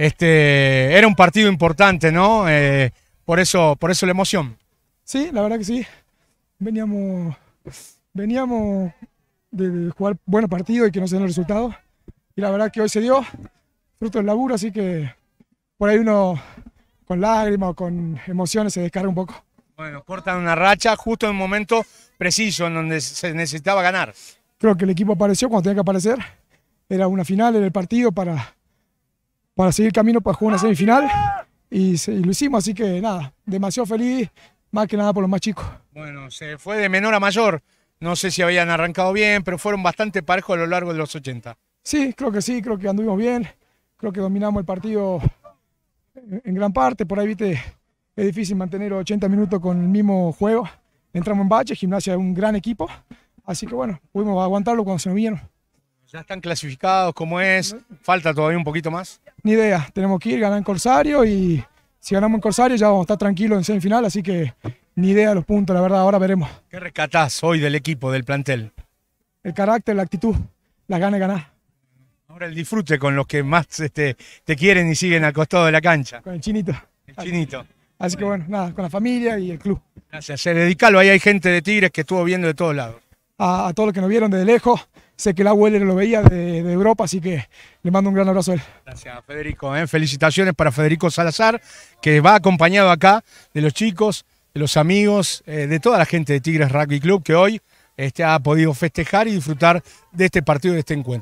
Este, era un partido importante, ¿no? Eh, por, eso, por eso la emoción. Sí, la verdad que sí. Veníamos, veníamos de, jugar buenos partidos y que no se den el resultado. Y la verdad que hoy se dio, fruto del laburo, así que por ahí uno con lágrimas o con emociones se descarga un poco. Bueno, cortan una racha justo en un momento preciso en donde se necesitaba ganar. Creo que el equipo apareció cuando tenía que aparecer. Era una final, era el partido para, para seguir camino para jugar una semifinal y, lo hicimos, así que nada, demasiado feliz, más que nada por los más chicos. Bueno, se fue de menor a mayor, no sé si habían arrancado bien, pero fueron bastante parejos a lo largo de los 80. Sí, creo que sí, creo que anduvimos bien, creo que dominamos el partido en, gran parte, por ahí viste, es difícil mantener 80 minutos con el mismo juego, entramos en bache, gimnasia es un gran equipo, así que bueno, pudimos aguantarlo cuando se nos vieron. ¿Ya están clasificados? ¿Cómo es? ¿Falta todavía un poquito más? Ni idea. Tenemos que ir, ganar en Corsario y si ganamos en Corsario ya vamos a estar tranquilos en semifinal, así que ni idea de los puntos, la verdad, ahora veremos. ¿Qué rescatás hoy del equipo, del plantel? El carácter, la actitud, las ganas de ganar. Ahora el disfrute con los que más este, te quieren y siguen al costado de la cancha. Con el chinito. El chinito. Así que bueno, nada, con la familia y el club. Gracias. Se eh. dedicalo, ahí hay gente de Tigres que estuvo viendo de todos lados. A, a todos los que nos vieron desde lejos, sé que la abuela lo veía de, Europa, así que le mando un gran abrazo a él. Gracias, Federico. ¿eh? Felicitaciones para Federico Salazar, que va acompañado acá de los chicos, de los amigos, eh, de toda la gente de Tigres Rugby Club que hoy este, ha podido festejar y disfrutar de este partido, de este encuentro.